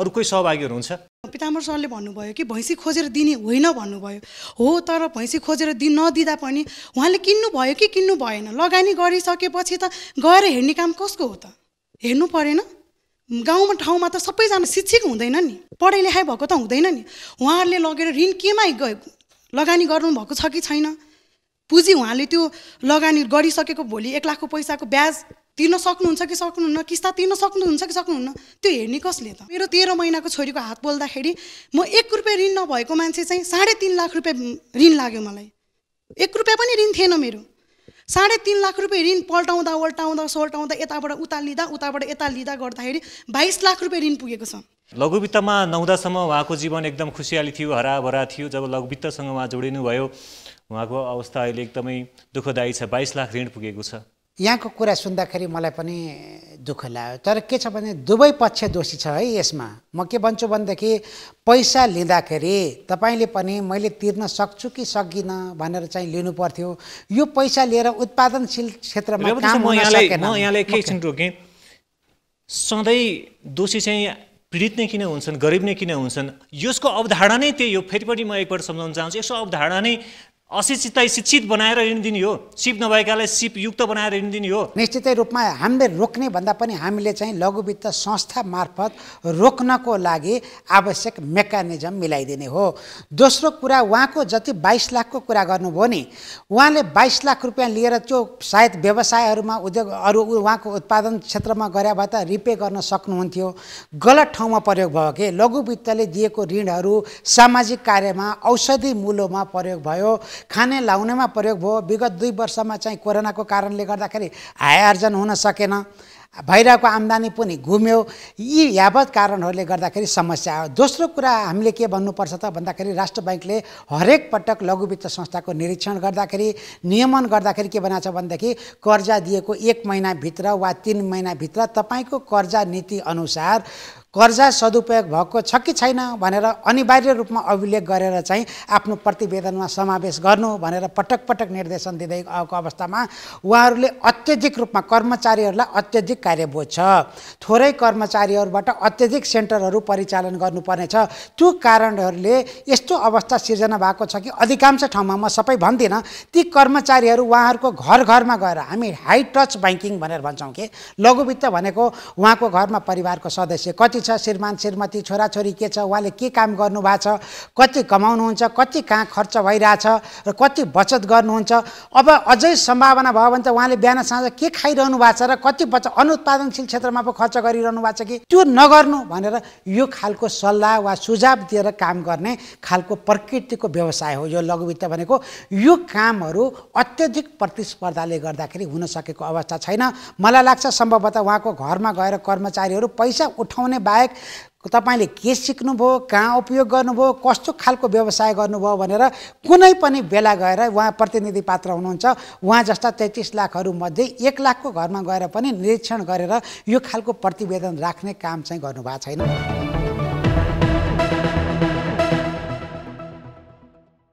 अरू कोही सहभागीहरू हुन्छ पिताम्बर सरले भन्नुभयो कि भैँसी खोजेर दिने होइन भन्नुभयो हो तर भैँसी खोजेर दिन नदिँदा पनि उहाँले किन्नु भयो कि किन्नु भएन लगानी गरिसकेपछि त गएर हेर्ने काम कसको हो त हेर्नु परेन गाउँमा ठाउँमा त सबैजना शिक्षित हुँदैन नि पढाइ लेखाइ भएको त हुँदैन नि उहाँहरूले लगेर ऋण केमा गए लगानी गर्नुभएको छ कि छैन पुँजी उहाँले त्यो लगानी गरिसकेको भोलि एक लाखको पैसाको ब्याज तिर्न सक्नुहुन्छ कि सक्नुहुन्न किस्ता तिर्न सक्नुहुन्छ कि सक्नुहुन्न त्यो हेर्ने कसले त मेरो तेह्र महिनाको छोरीको हात बोल्दाखेरि म एक रुपियाँ ऋण नभएको मान्छे चाहिँ साढे तिन लाख रुपियाँ ऋण लाग्यो मलाई एक रुपियाँ पनि ऋण थिएन मेरो साढे तिन लाख रुपियाँ ऋण पल्टाउँदा ओल्टाउँदा सोल्टाउँदा यताबाट उता लिँदा उताबाट यता लिँदा गर्दाखेरि बाइस लाख रुपियाँ ऋण पुगेको छ लघुवित्तमा नहुँदासम्म उहाँको जीवन एकदम खुसियाली थियो हराभरा थियो जब लघुवित्तसँग उहाँ जोडिनु भयो उहाँको अवस्था अहिले एकदमै दुःखदायी छ बाइस लाख ऋण पुगेको छ यहाँको कुरा सुन्दाखेरि मलाई पनि दुःख लाग्यो तर के छ भने दुवै पक्ष दोषी छ है यसमा म के भन्छु भनेदेखि पैसा लिँदाखेरि तपाईँले पनि मैले तिर्न सक्छु कि सक्दिनँ भनेर चाहिँ लिनु पर्थ्यो यो पैसा लिएर उत्पादनशील क्षेत्रमा सधैँ दोषी चाहिँ पीडित नै किन हुन्छन् गरिब नै किन हुन्छन् यसको अवधारणा नै त्यही हो फेरि पनि म एकपल्ट सम्झाउन चाहन्छु यसको अवधारणा नै अशिक्षितलाई शिक्षित बनाएर ऋण दिने हो सिप नभएकालाई सिप युक्त बनाएर ऋण दिने हो निश्चितै रूपमा हामीले रोक्ने भन्दा पनि हामीले चाहिँ लघु वित्त संस्था मार्फत रोक्नको लागि आवश्यक मेकानिजम मिलाइदिने हो दोस्रो कुरा उहाँको जति बाइस लाखको कुरा गर्नुभयो नि उहाँले बाइस लाख रुपियाँ लिएर त्यो सायद व्यवसायहरूमा उद्योग अरू उहाँको उत्पादन क्षेत्रमा गरे भए त रिपे गर्न सक्नुहुन्थ्यो गलत ठाउँमा प्रयोग भयो कि लघु वित्तले दिएको ऋणहरू सामाजिक कार्यमा औषधि मूलोमा प्रयोग भयो खाने लाउनेमा प्रयोग भयो विगत दुई वर्षमा चाहिँ कोरोनाको कारणले गर्दाखेरि आय आर्जन हुन सकेन भइरहेको आम्दानी पनि घुम्यो यी यावत कारणहरूले गर्दाखेरि समस्या आयो दोस्रो कुरा हामीले के भन्नुपर्छ त भन्दाखेरि राष्ट्र ब्याङ्कले हरेक पटक लघु वित्त संस्थाको निरीक्षण गर्दाखेरि नियमन गर्दाखेरि के बनाएको छ भनेदेखि कर्जा दिएको एक महिनाभित्र वा तिन महिनाभित्र तपाईँको कर्जा नीति अनुसार कर्जा सदुपयोग भएको छ कि छैन भनेर अनिवार्य रूपमा अभिलेख गरेर चाहिँ आफ्नो प्रतिवेदनमा समावेश गर्नु भनेर पटक पटक निर्देशन दिँदै आएको अवस्थामा उहाँहरूले अत्यधिक रूपमा कर्मचारीहरूलाई अत्यधिक कार्यबोध छ थोरै कर्मचारीहरूबाट अत्यधिक सेन्टरहरू परिचालन गर्नुपर्नेछ त्यो कारणहरूले यस्तो अवस्था सिर्जना भएको छ कि अधिकांश ठाउँमा म सबै भन्दिनँ ती कर्मचारीहरू उहाँहरूको घर घरमा गएर हामी हाई टच ब्याङ्किङ भनेर भन्छौँ कि लघुवित्त भनेको उहाँको घरमा परिवारको सदस्य कति छ श्रीमान श्रीमती छोराछोरी के छ उहाँले के काम गर्नुभएको छ कति कमाउनुहुन्छ कति कहाँ खर्च भइरहेछ र कति बचत गर्नुहुन्छ अब अझै सम्भावना भयो भने त उहाँले बिहान साँझ के खाइरहनु भएको छ र कति बचत अनुत्पादनशील क्षेत्रमा पो खर्च गरिरहनु भएको छ कि त्यो नगर्नु भनेर यो खालको सल्लाह वा सुझाव दिएर काम गर्ने खालको प्रकृतिको व्यवसाय हो यो लघुवित्त भनेको यो कामहरू अत्यधिक प्रतिस्पर्धाले गर्दाखेरि हुन सकेको अवस्था छैन मलाई लाग्छ सम्भवतः उहाँको घरमा गएर कर्मचारीहरू पैसा उठाउने बाहेक तपाईँले के सिक्नुभयो कहाँ उपयोग गर्नुभयो कस्तो खालको व्यवसाय गर्नुभयो भनेर कुनै पनि बेला गएर उहाँ प्रतिनिधि पात्र हुनुहुन्छ उहाँ जस्ता तेत्तिस लाखहरूमध्ये एक लाखको घरमा गएर पनि निरीक्षण गरेर यो खालको प्रतिवेदन राख्ने काम चाहिँ गर्नुभएको छैन